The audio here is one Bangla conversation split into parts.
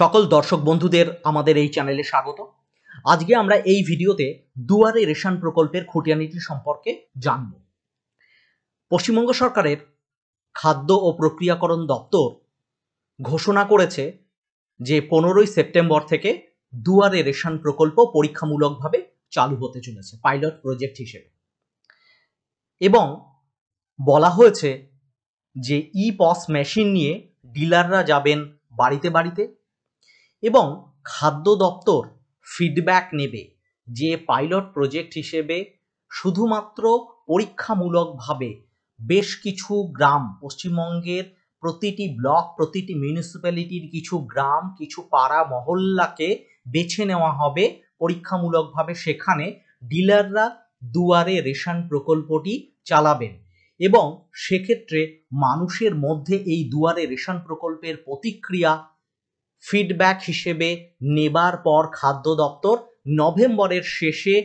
সকল দর্শক বন্ধুদের আমাদের এই চ্যানেলে স্বাগত আজকে আমরা এই ভিডিওতে দুয়ারে রেশন প্রকল্পের খুঁটিয়ানিটি সম্পর্কে জানব পশ্চিমবঙ্গ সরকারের খাদ্য ও প্রক্রিয়াকরণ দপ্তর ঘোষণা করেছে যে পনেরোই সেপ্টেম্বর থেকে দুয়ারে রেশন প্রকল্প পরীক্ষামূলকভাবে চালু হতে চলেছে পাইলট প্রজেক্ট হিসেবে এবং বলা হয়েছে যে ই পস মেশিন নিয়ে ডিলাররা যাবেন বাড়িতে বাড়িতে এবং খাদ্য দপ্তর ফিডব্যাক নেবে যে পাইলট প্রজেক্ট হিসেবে শুধুমাত্র পরীক্ষামূলকভাবে বেশ কিছু গ্রাম পশ্চিমবঙ্গের প্রতিটি ব্লক প্রতিটি মিউনিসিপ্যালিটির কিছু গ্রাম কিছু পাড়া মহল্লাকে বেছে নেওয়া হবে পরীক্ষামূলকভাবে সেখানে ডিলাররা দুয়ারে রেশন প্রকল্পটি চালাবেন এবং সেক্ষেত্রে মানুষের মধ্যে এই দুয়ারে রেশন প্রকল্পের প্রতিক্রিয়া ফিডব্যাক হিসেবে নেবার পর খাদ্য দপ্তর নভেম্বরের শেষে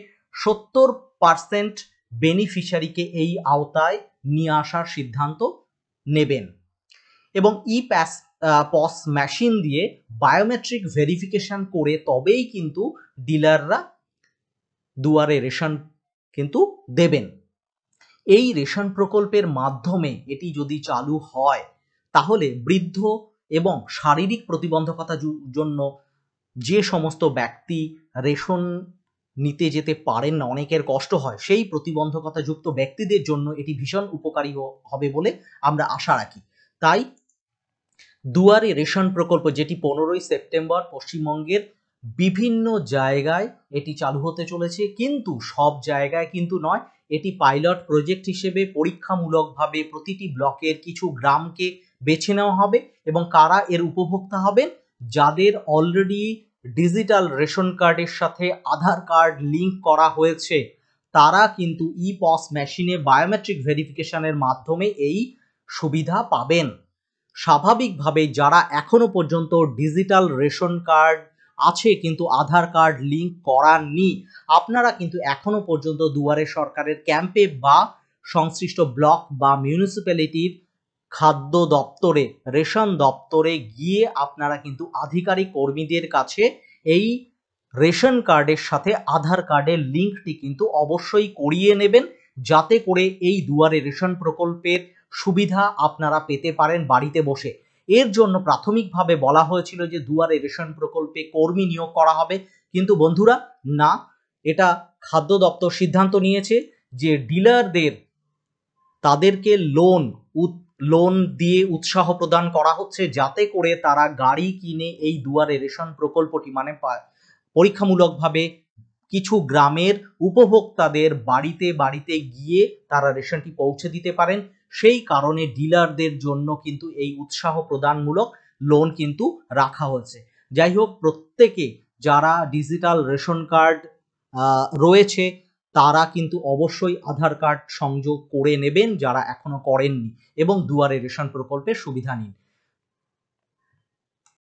সত্তর পার্সেন্ট বেনিফিশিয়ারিকে এই আওতায় নিয়ে আসার সিদ্ধান্ত নেবেন এবং ই প্যাস পস মেশিন দিয়ে বায়োমেট্রিক ভেরিফিকেশন করে তবেই কিন্তু ডিলাররা দুয়ারে রেশন কিন্তু দেবেন এই রেশন প্রকল্পের মাধ্যমে এটি যদি চালু হয় তাহলে বৃদ্ধ এবং শারীরিক প্রতিবন্ধকতার জন্য যে সমস্ত ব্যক্তি রেশন নিতে যেতে পারেন না অনেকের কষ্ট হয় সেই প্রতিবন্ধকতাযুক্ত ব্যক্তিদের জন্য এটি ভীষণ উপকারী হবে বলে আমরা আশা রাখি তাই দুয়ারে রেশন প্রকল্প যেটি পনেরোই সেপ্টেম্বর পশ্চিমবঙ্গের বিভিন্ন জায়গায় এটি চালু হতে চলেছে কিন্তু সব জায়গায় কিন্তু নয় এটি পাইলট প্রজেক্ট হিসেবে পরীক্ষামূলকভাবে প্রতিটি ব্লকের কিছু গ্রামকে বেছে নেওয়া হবে এবং কারা এর উপভোক্তা হবেন যাদের অলরেডি ডিজিটাল রেশন কার্ডের সাথে আধার কার্ড লিঙ্ক করা হয়েছে তারা কিন্তু ই পস মেশিনে বায়োমেট্রিক ভেরিফিকেশনের মাধ্যমে এই সুবিধা পাবেন স্বাভাবিকভাবে যারা এখনো পর্যন্ত ডিজিটাল রেশন কার্ড আছে কিন্তু আধার কার্ড লিঙ্ক করাননি আপনারা কিন্তু এখনো পর্যন্ত দুয়ারে সরকারের ক্যাম্পে বা সংশ্লিষ্ট ব্লক বা মিউনিসিপ্যালিটির খাদ্য দপ্তরে রেশন দপ্তরে গিয়ে আপনারা কিন্তু আধিকারিক কর্মীদের কাছে এই রেশন কার্ডের সাথে আধার কার্ডের লিঙ্কটি কিন্তু অবশ্যই করিয়ে নেবেন যাতে করে এই দুয়ারে রেশন প্রকল্পের সুবিধা আপনারা পেতে পারেন বাড়িতে বসে এর জন্য প্রাথমিকভাবে বলা হয়েছিল যে দুয়ারে রেশন প্রকল্পে কর্মী নিয়োগ করা হবে কিন্তু বন্ধুরা না এটা খাদ্য দপ্তর সিদ্ধান্ত নিয়েছে যে ডিলারদের তাদেরকে লোন লোন দিয়ে উৎসাহ প্রদান করা হচ্ছে যাতে করে তারা গাড়ি কিনে এই দুয়ারে রেশন প্রকল্পটি মানে পরীক্ষামূলকভাবে কিছু গ্রামের উপভোক্তাদের বাড়িতে বাড়িতে গিয়ে তারা রেশনটি পৌঁছে দিতে পারেন সেই কারণে ডিলারদের জন্য কিন্তু এই উৎসাহ প্রদানমূলক লোন কিন্তু রাখা হয়েছে যাই হোক প্রত্যেকে যারা ডিজিটাল রেশন কার্ড রয়েছে তারা কিন্তু অবশ্যই আধার কার্ড সংযোগ করে নেবেন যারা এখনো করেননি এবং দুয়ারে রেশন প্রকল্পের সুবিধা নিন